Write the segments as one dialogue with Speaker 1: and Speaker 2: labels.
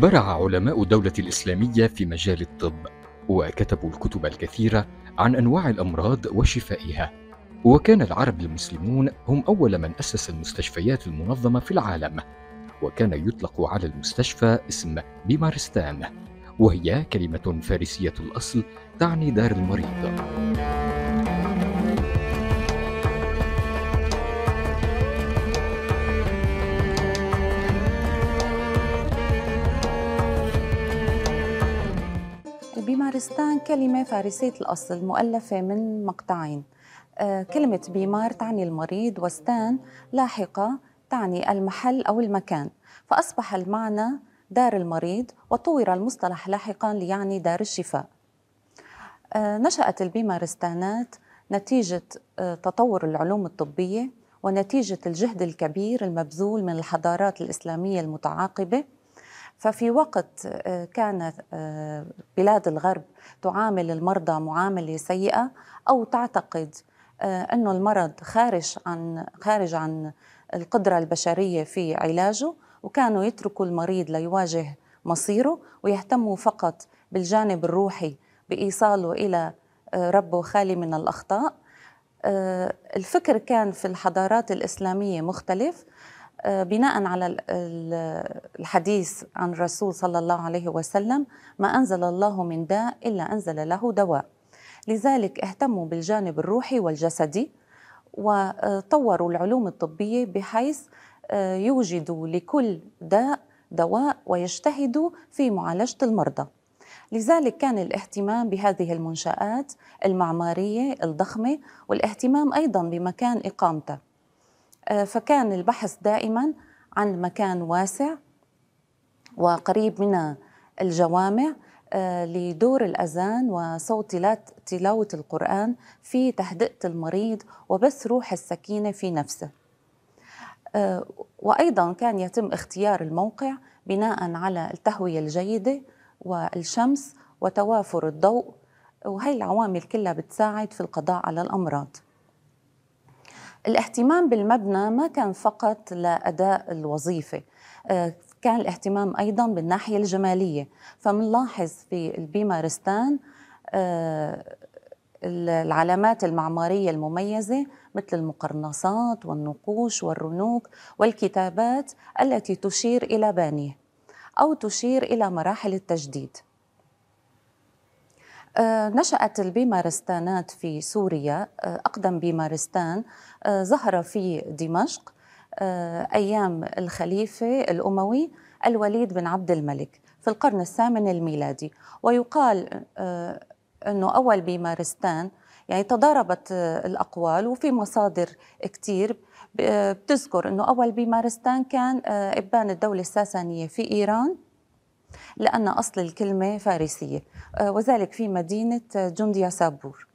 Speaker 1: برع علماء الدولة الإسلامية في مجال الطب وكتبوا الكتب الكثيرة عن أنواع الأمراض وشفائها وكان العرب المسلمون هم أول من أسس المستشفيات المنظمة في العالم وكان يطلق على المستشفى اسم بيمارستان وهي كلمة فارسية الأصل تعني دار المريض
Speaker 2: باغستان كلمة فارسية الأصل مؤلفة من مقطعين آه، كلمة بيمار تعني المريض وستان لاحقة تعني المحل أو المكان فأصبح المعنى دار المريض وطور المصطلح لاحقا ليعني دار الشفاء آه، نشأت البيمارستانات نتيجة آه، تطور العلوم الطبية ونتيجة الجهد الكبير المبذول من الحضارات الإسلامية المتعاقبة ففي وقت آه، كان آه، بلاد الغرب تعامل المرضى معامله سيئه او تعتقد آه، انه المرض خارج عن خارج عن القدره البشريه في علاجه وكانوا يتركوا المريض ليواجه مصيره ويهتموا فقط بالجانب الروحي بايصاله الى ربه خالي من الاخطاء الفكر كان في الحضارات الاسلاميه مختلف آه، بناء على الحديث عن الرسول صلى الله عليه وسلم ما أنزل الله من داء إلا أنزل له دواء لذلك اهتموا بالجانب الروحي والجسدي وطوروا العلوم الطبية بحيث آه، يوجدوا لكل داء دواء ويجتهدوا في معالجة المرضى لذلك كان الاهتمام بهذه المنشآت المعمارية الضخمة والاهتمام أيضا بمكان إقامتها آه، فكان البحث دائما عن مكان واسع وقريب من الجوامع آه، لدور الأذان وصوت تلاوة القرآن في تهدئة المريض وبث روح السكينة في نفسه آه، وأيضا كان يتم اختيار الموقع بناء على التهوية الجيدة والشمس وتوافر الضوء وهي العوامل كلها بتساعد في القضاء على الأمراض الاهتمام بالمبنى ما كان فقط لأداء الوظيفة آه، كان الاهتمام أيضا بالناحية الجمالية فمنلاحظ في البيمارستان آه، العلامات المعمارية المميزة مثل المقرنصات والنقوش والرنوك والكتابات التي تشير إلى بانيه أو تشير إلى مراحل التجديد آه، نشأت البيمارستانات في سوريا آه، أقدم بيمارستان آه، ظهر في دمشق أيام الخليفة الأموي الوليد بن عبد الملك في القرن الثامن الميلادي ويقال أنه أول بيمارستان يعني تضاربت الأقوال وفي مصادر كتير بتذكر أنه أول بيمارستان كان إبان الدولة الساسانية في إيران لأن أصل الكلمة فارسية أه، وذلك في مدينة أه، جنديا سابور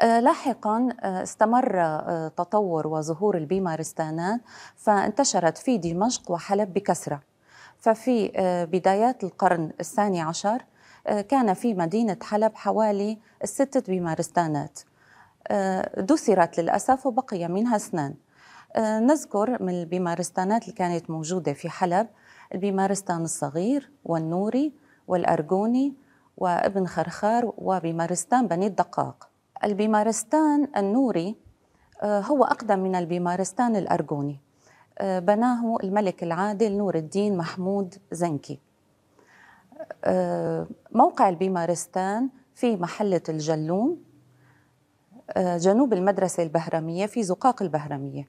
Speaker 2: أه، لاحقا استمر تطور وظهور البيمارستانات فانتشرت في دمشق وحلب بكثرة ففي بدايات القرن الثاني عشر كان في مدينة حلب حوالي ستة بيمارستانات دثرت للأسف وبقي منها اثنان نذكر من البيمارستانات اللي كانت موجودة في حلب بمارستان الصغير والنوري والأرجوني وابن خرخار وبمارستان بني الدقاق البمارستان النوري آه، هو أقدم من البمارستان الأرجوني آه، بناه الملك العادل نور الدين محمود زنكي آه، موقع البمارستان في محلة الجلوم جنوب المدرسة البهرمية في زقاق البهرمية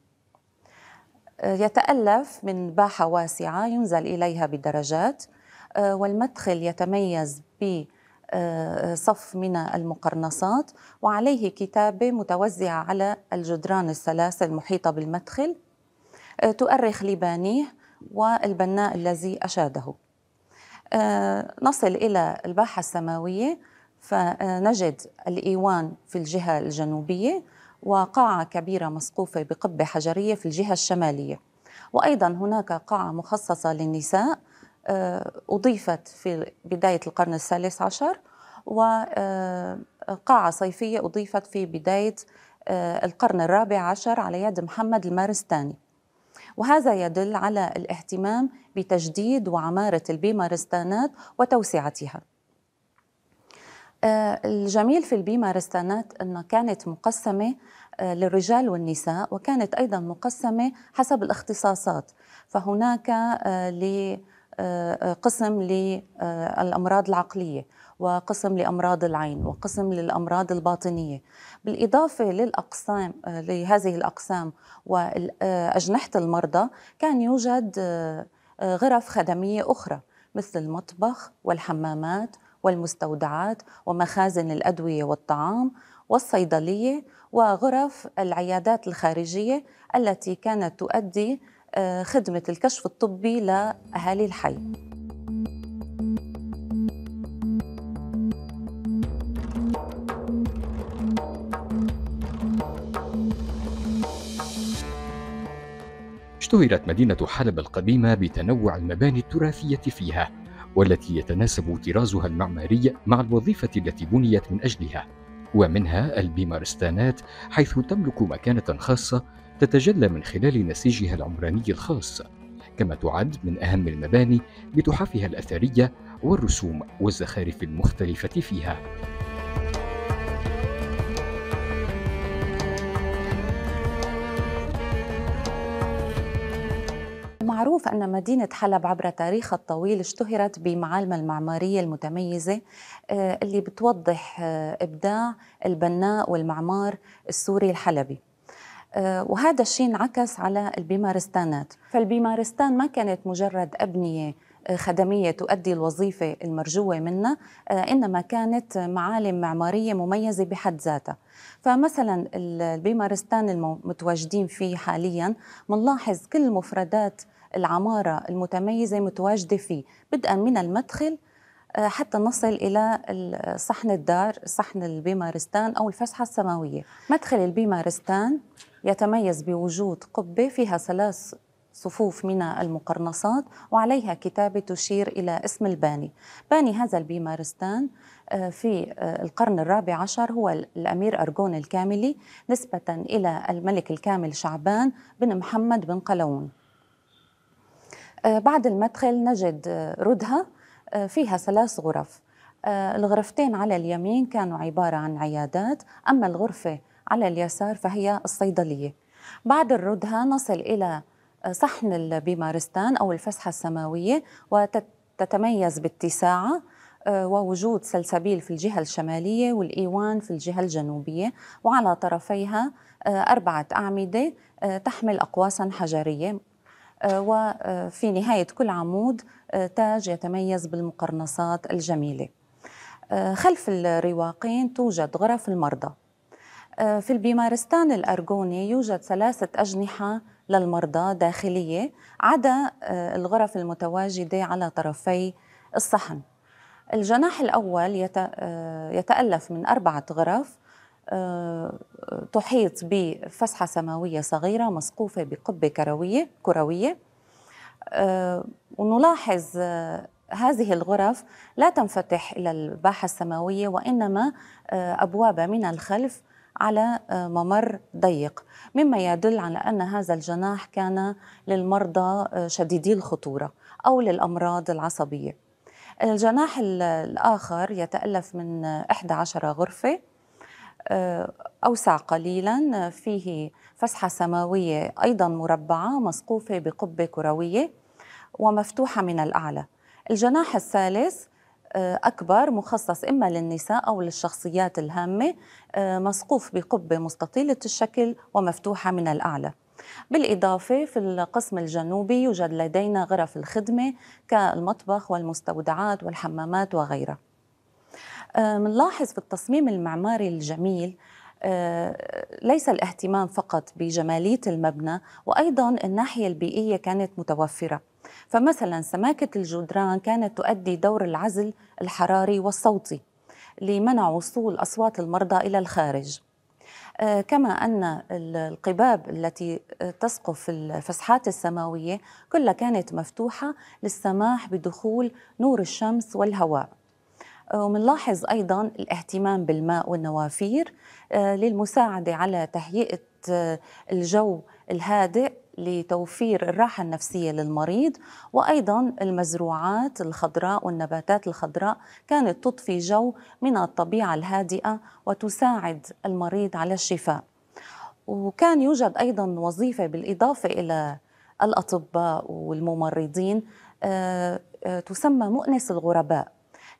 Speaker 2: آه، يتألف من باحة واسعة ينزل إليها بدرجات آه، والمدخل يتميز ب آه، صف من المقرنصات وعليه كتابة متوزعة على الجدران الثلاثة المحيطة بالمدخل تؤرخ لبانيه والبناء الذي أشاده نصل إلى الباحة السماوية فنجد الإيوان في الجهة الجنوبية وقاعة كبيرة مسقوفة بقبة حجرية في الجهة الشمالية وأيضا هناك قاعة مخصصة للنساء آه، أضيفت في بداية القرن الثالث عشر وقاعة آه، صيفية أضيفت في بداية آه، القرن الرابع عشر على يد محمد المارستاني وهذا يدل على الاهتمام بتجديد وعمارة البيمارستانات وتوسعتها آه، الجميل في البيما رستانات أنها كانت مقسمة آه، للرجال والنساء وكانت أيضا مقسمة حسب الاختصاصات فهناك آه، قسم للأمراض العقلية وقسم لأمراض العين وقسم للأمراض الباطنية بالإضافة للأقسام لهذه الأقسام وأجنحة المرضى كان يوجد غرف خدمية أخرى مثل المطبخ والحمامات والمستودعات ومخازن الادويه والطعام والصيدليه وغرف العيادات الخارجيه التي كانت تؤدي آه، خدمه الكشف الطبي لاهالي الحي.
Speaker 1: اشتهرت مدينة حلب القديمة بتنوع المباني التراثية فيها والتي يتناسب طرازها المعماري مع الوظيفة التي بنيت من أجلها ومنها البيمارستانات حيث تملك مكانة خاصة تتجلى من خلال نسيجها العمراني الخاص كما تعد من أهم المباني بتحفها الأثرية والرسوم والزخارف المختلفة فيها
Speaker 2: معروف أن مدينة حلب عبر تاريخها الطويل اشتهرت بمعالمها المعمارية المتميزة آه، اللي بتوضح آه، إبداع البناء والمعمار السوري الحلبي آه، وهذا الشيء انعكس على البيمارستانات فالبيمارستان ما كانت مجرد أبنية خدمية تؤدي الوظيفة المرجوة منها آه، إنما كانت معالم معمارية مميزة بحد ذاتها فمثلا البيمارستان المتواجدين فيه حاليا بنلاحظ كل مفردات العمارة المتميزة متواجدة فيه بدءا من المدخل آه، حتى نصل الى صحن الدار صحن البيمارستان او الفسحه السماويه مدخل البيمارستان يتميز بوجود قبه فيها ثلاث صفوف من المقرنصات وعليها كتابة تشير إلى اسم الباني باني هذا البيمارستان آه، في آه، القرن الرابع عشر هو الأمير أرجون الكاملي نسبة إلى الملك الكامل شعبان بن محمد بن قلون آه، بعد المدخل نجد ردهة فيها ثلاث غرف الغرفتين على اليمين كانوا عبارة عن عيادات أما الغرفة على اليسار فهي الصيدلية بعد الردهة نصل إلى صحن البيمارستان أو الفسحة السماوية وتتميز باتساعها آه، ووجود سلسبيل في الجهة الشمالية والإيوان في الجهة الجنوبية وعلى طرفيها آه، أربعة أعمدة آه، تحمل أقواسا حجرية وفي نهاية كل عمود تاج يتميز بالمقرنصات الجميلة خلف الرواقين توجد غرف المرضى في البيمارستان الأرجوني يوجد ثلاثة أجنحة للمرضى داخلية عدا آه، الغرف المتواجدة على طرفي الصحن الجناح الأول آه، يتألف من أربعة غرف آه، تحيط بفسحة سماوية صغيرة مسقوفة بقبة كروية كروية ونلاحظ هذه الغرف لا تنفتح إلى الباحة السماوية وإنما أبواب من الخلف على آه، ممر ضيق مما يدل على أن هذا الجناح كان للمرضى آه، شديدي الخطورة أو للأمراض العصبية الجناح الآخر يتألف من 11 آه، غرفة أوسع قليلا فيه فسحة سماوية أيضا مربعة مسقوفة بقبة كروية ومفتوحة من الأعلى الجناح الثالث أكبر مخصص إما للنساء أو للشخصيات الهامة آه، مسقوف بقبة مستطيلة الشكل ومفتوحة من الأعلى بالإضافة في القسم الجنوبي يوجد لدينا غرف الخدمة كالمطبخ والمستودعات والحمامات وغيرها آه، نلاحظ في التصميم المعماري الجميل آه، ليس الاهتمام فقط بجمالية المبنى وأيضا الناحية البيئية كانت متوفرة فمثلا سماكة الجدران كانت تؤدي دور العزل الحراري والصوتي لمنع وصول أصوات المرضى إلى الخارج آه، كما أن القباب التي آه، تسقف الفسحات السماوية كلها كانت مفتوحة للسماح بدخول نور الشمس والهواء آه، ومنلاحظ أيضا الاهتمام بالماء والنوافير للمساعدة على تهيئة الجو الهادئ لتوفير الراحة النفسية للمريض وأيضا المزروعات الخضراء والنباتات الخضراء كانت تضفي جو من الطبيعة الهادئة وتساعد المريض على الشفاء وكان يوجد أيضا وظيفة بالإضافة إلى الأطباء والممرضين آه، آه، تسمى مؤنس الغرباء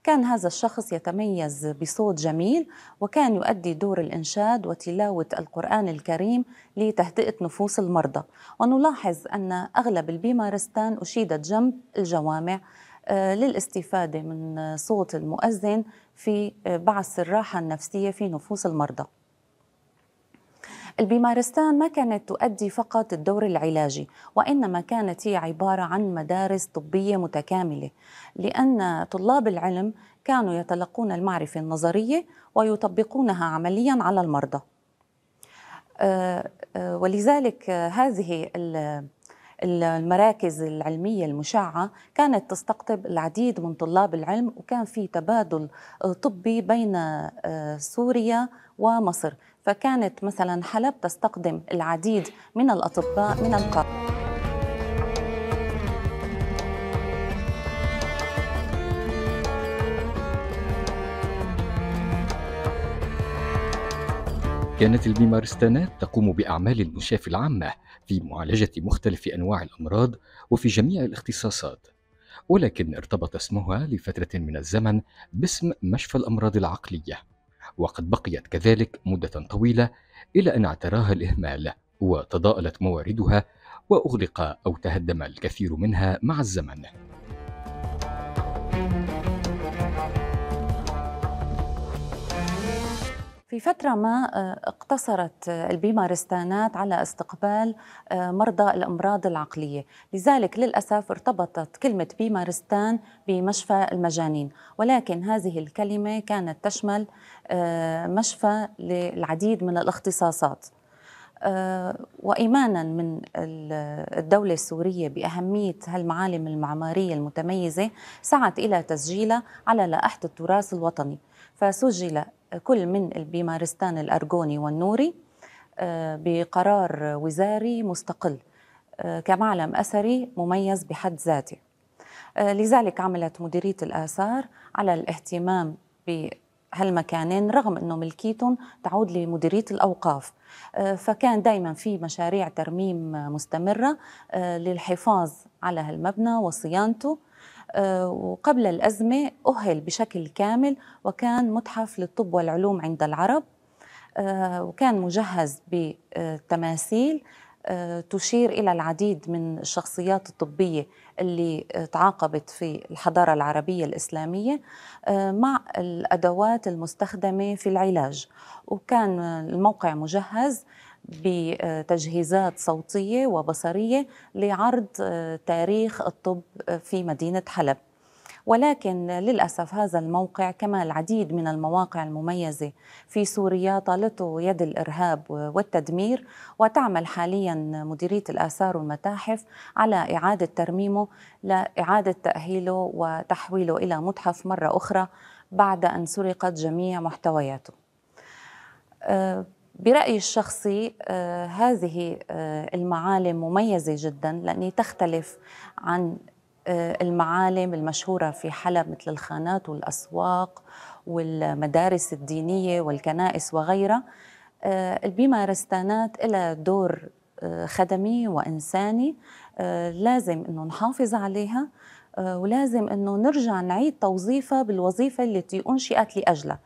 Speaker 2: كان هذا الشخص يتميز بصوت جميل وكان يؤدي دور الإنشاد وتلاوة القرآن الكريم لتهدئة نفوس المرضى ونلاحظ أن أغلب البيمارستان أشيدت جنب الجوامع آه، للاستفادة من صوت المؤذن في آه، بعث الراحة النفسية في نفوس المرضى البيمارستان ما كانت تؤدي فقط الدور العلاجي وإنما كانت هي عبارة عن مدارس طبية متكاملة لأن طلاب العلم كانوا يتلقون المعرفة النظرية ويطبقونها عمليا على المرضى آه، آه، ولذلك هذه المراكز العلمية المشعة كانت تستقطب العديد من طلاب العلم وكان في تبادل طبي بين آه، سوريا ومصر فكانت مثلا حلب تستقدم العديد من الأطباء من القاهرة
Speaker 1: كانت البيمارستانات تقوم بأعمال المشافي العامة في معالجة مختلف أنواع الأمراض وفي جميع الاختصاصات ولكن ارتبط اسمها لفترة من الزمن باسم مشفى الأمراض العقلية وقد بقيت كذلك مدة طويلة إلى أن اعتراها الإهمال وتضاءلت مواردها وأغلق أو تهدم الكثير منها مع الزمن.
Speaker 2: في فترة ما آه، اقتصرت آه، البيمارستانات على استقبال آه، مرضى الأمراض العقلية لذلك للأسف ارتبطت كلمة بيمارستان بمشفى المجانين ولكن هذه الكلمة كانت تشمل مشفى للعديد من الاختصاصات وإيمانا من الدولة السورية بأهمية هالمعالم المعمارية المتميزة سعت إلى تسجيلها على لائحة التراث الوطني فسجل كل من البيمارستان الأرجوني والنوري آه، بقرار وزاري مستقل آه، كمعلم أثري مميز بحد ذاته آه، لذلك عملت مديرية الآثار على الاهتمام بهالمكانين رغم أنه ملكيتهم تعود لمديرية الأوقاف فكان دايما في مشاريع ترميم مستمرة للحفاظ على هالمبنى وصيانته وقبل الأزمة أهل بشكل كامل وكان متحف للطب والعلوم عند العرب آه، وكان مجهز بتماثيل آه، تشير إلى العديد من الشخصيات الطبية اللي تعاقبت في الحضارة العربية الإسلامية آه، مع الأدوات المستخدمة في العلاج وكان الموقع مجهز بتجهيزات صوتية وبصرية لعرض آه، تاريخ الطب في مدينة حلب ولكن للأسف هذا الموقع كما العديد من المواقع المميزة في سوريا طالته يد الإرهاب والتدمير وتعمل حاليا مديرية الآثار والمتاحف على إعادة ترميمه لإعادة تأهيله وتحويله إلى متحف مرة أخرى بعد أن سرقت جميع محتوياته آه، برأيي الشخصي آه، هذه آه، المعالم مميزة جدا لأنها تختلف عن آه، المعالم المشهورة في حلب مثل الخانات والأسواق والمدارس الدينية والكنائس وغيرها البيمارستانات رستانات لها دور خدمي وإنساني لازم أنه نحافظ عليها ولازم أنه نرجع نعيد توظيفها بالوظيفة التي أنشئت لأجلها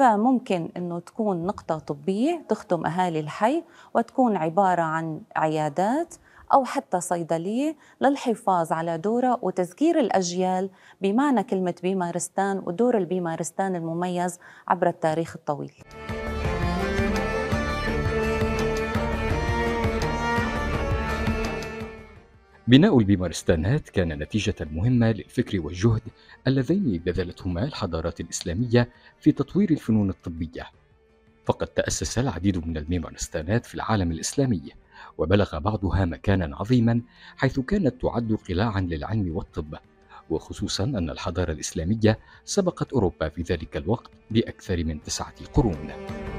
Speaker 2: فممكن انه تكون نقطه طبيه تخدم اهالي الحي وتكون عباره عن عيادات او حتى صيدليه للحفاظ على دوره وتذكير الاجيال بمعنى كلمه بيمارستان ودور البيمارستان المميز عبر التاريخ الطويل.
Speaker 1: بناء البيمارستانات كان نتيجة مهمة للفكر والجهد اللذين بذلتهما الحضارات الإسلامية في تطوير الفنون الطبية. فقد تأسس العديد من البيمارستانات في العالم الإسلامي، وبلغ بعضها مكانا عظيما حيث كانت تعد قلاعا للعلم والطب، وخصوصا أن الحضارة الإسلامية سبقت أوروبا في ذلك الوقت بأكثر من تسعة قرون.